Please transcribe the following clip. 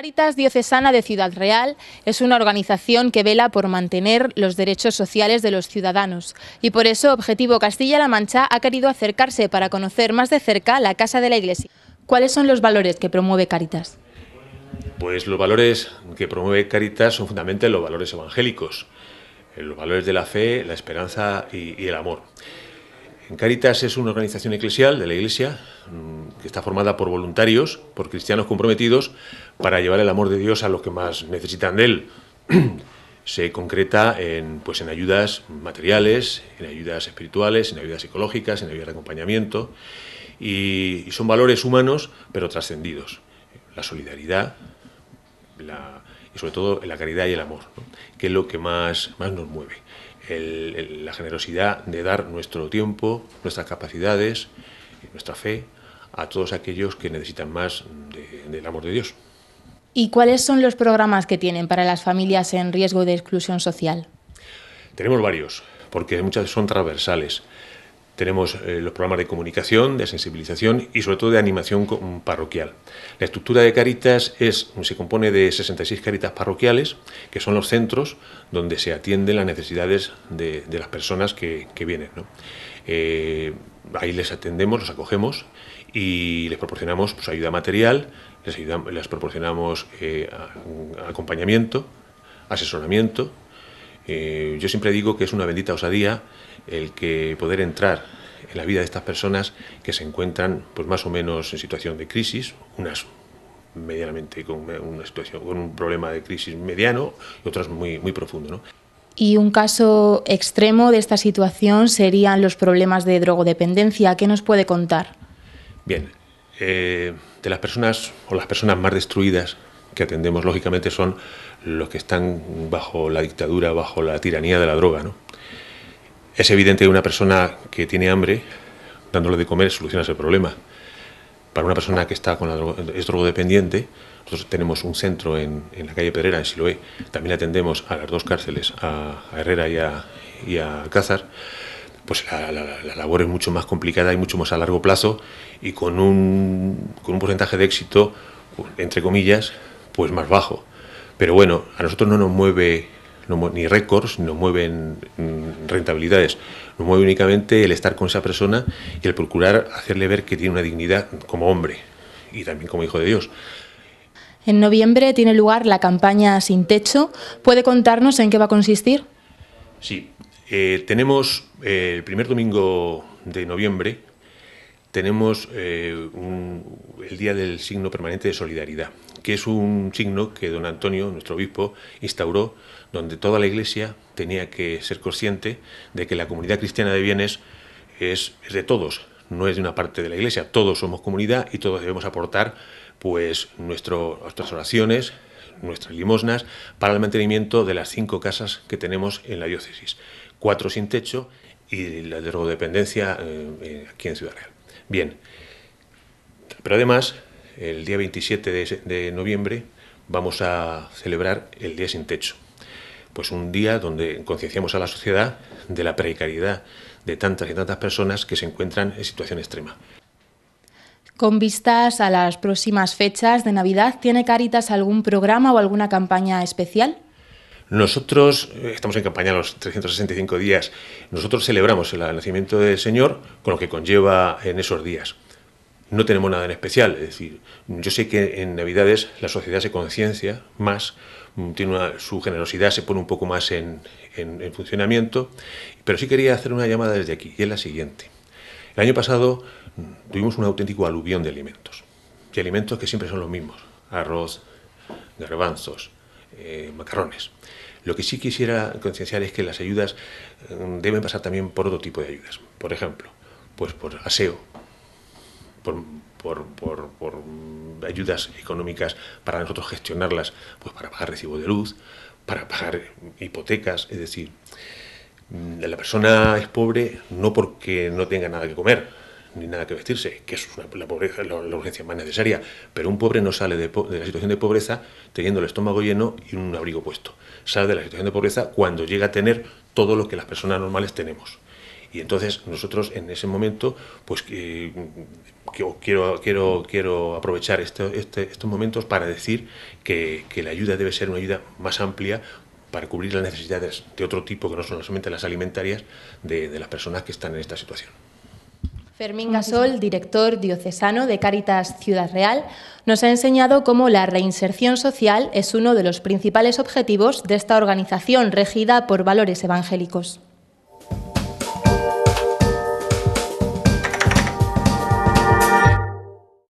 Caritas Diocesana de Ciudad Real es una organización que vela por mantener los derechos sociales de los ciudadanos y por eso Objetivo Castilla-La Mancha ha querido acercarse para conocer más de cerca la Casa de la Iglesia. ¿Cuáles son los valores que promueve Caritas? Pues los valores que promueve Caritas son fundamentalmente los valores evangélicos, los valores de la fe, la esperanza y, y el amor. Caritas es una organización eclesial de la Iglesia que está formada por voluntarios, por cristianos comprometidos, para llevar el amor de Dios a los que más necesitan de él. Se concreta en, pues, en ayudas materiales, en ayudas espirituales, en ayudas psicológicas, en ayudas de acompañamiento, y, son valores humanos, pero trascendidos. La solidaridad, la, y sobre todo la caridad y el amor, que es lo que más, más nos mueve. la generosidad de dar nuestro tiempo, nuestras capacidades, nuestra fe, a todos aquellos que necesitan más del amor de Dios. ¿Y cuáles son los programas que tienen para las familias en riesgo de exclusión social? Tenemos varios, porque muchas son transversales. Tenemos eh, los programas de comunicación, de sensibilización y sobre todo de animación mm, parroquial. La estructura de Caritas es, se compone de 66 Caritas parroquiales, que son los centros donde se atienden las necesidades de, las personas que, vienen. Eh, ahí les atendemos, los acogemos y les proporcionamos pues, ayuda material, les, les proporcionamos eh, acompañamiento, asesoramiento. Eh, yo siempre digo que es una bendita osadía el que poder entrar en la vida de estas personas que se encuentran pues más o menos en situación de crisis, unas medianamente con una situación con un problema de crisis mediano y otras muy muy profundo, ¿no? Y un caso extremo de esta situación serían los problemas de drogodependencia. ¿Qué nos puede contar? Bien, eh, de las personas o las personas más destruidas que atendemos, lógicamente, son los que están bajo la dictadura, bajo la tiranía de la droga. ¿no? Es evidente que una persona que tiene hambre, dándole de comer, soluciona ese problema. Para una persona que está con es drogodependiente, nosotros tenemos un centro en, la calle Pedrera, en Siloé. También atendemos a las dos cárceles, a, Herrera y a, y a pues la, labor es mucho más complicada y mucho más a largo plazo y con un, con un porcentaje de éxito, entre comillas, pues más bajo. Pero bueno, a nosotros no nos mueve ni récords, nos mueven mm, rentabilidades, nos mueve únicamente el estar con esa persona y el procurar hacerle ver que tiene una dignidad como hombre y también como hijo de Dios. En noviembre tiene lugar la campaña Sin Techo. ¿Puede contarnos en qué va a consistir? Sí, eh, tenemos eh, el primer domingo de noviembre, tenemos eh, el Día del Signo Permanente de Solidaridad, que es un signo que don Antonio, nuestro obispo, instauró, donde toda la Iglesia tenía que ser consciente de que la comunidad cristiana de bienes es, de todos, no es de una parte de la Iglesia, todos somos comunidad y todos debemos aportar pues nuestras oraciones, nuestras limosnas para el mantenimiento de las cinco casas que tenemos en la diócesis, cuatro sin techo y la drogodependencia eh, eh, aquí en Ciudad Real. Bien, pero además, el día 27 de noviembre vamos a celebrar el Día sin Techo. Pues un día donde concienciamos a la sociedad de la precariedad de tantas y tantas personas que se encuentran en situación extrema. Con vistas a las próximas fechas de Navidad, ¿tiene Caritas algún programa o alguna campaña especial? Nosotros eh, estamos en campaña los 365 días. Nosotros celebramos el nacimiento del Señor con lo que conlleva en esos días. No tenemos nada en especial. Es decir, yo sé que en Navidades la sociedad se conciencia más, mm, tiene su generosidad se pone un poco más en, en, en funcionamiento, pero sí quería hacer una llamada desde aquí, y es la siguiente. El año pasado tuvimos un auténtico aluvión de alimentos, de alimentos que siempre son los mismos, arroz, garbanzos, eh, macarrones. Lo que sí quisiera concienciar es que las ayudas mm, deben pasar también por otro tipo de ayudas. Por ejemplo, pues por aseo, por, ayudas económicas para nosotros gestionarlas, pues para pagar recibo de luz, para pagar hipotecas, es decir, Mm, la persona es pobre no porque no tenga nada que comer, ni nada que vestirse, que es la, pobreza, la, urgencia más necesaria, pero un pobre no sale de, la situación de pobreza teniendo el estómago lleno y un abrigo puesto. Sale de la situación de pobreza cuando llega a tener todo lo que las personas normales tenemos. Y entonces nosotros en ese momento, pues eh, quiero, quiero, quiero aprovechar este, este, estos momentos para decir que, que la ayuda debe ser una ayuda más amplia para cubrir las necesidades de otro tipo que no son solamente las alimentarias de, las personas que están en esta situación. Fermín Gasol, director diocesano de Caritas Ciudad Real, nos ha enseñado cómo la reinserción social es uno de los principales objetivos de esta organización regida por valores evangélicos.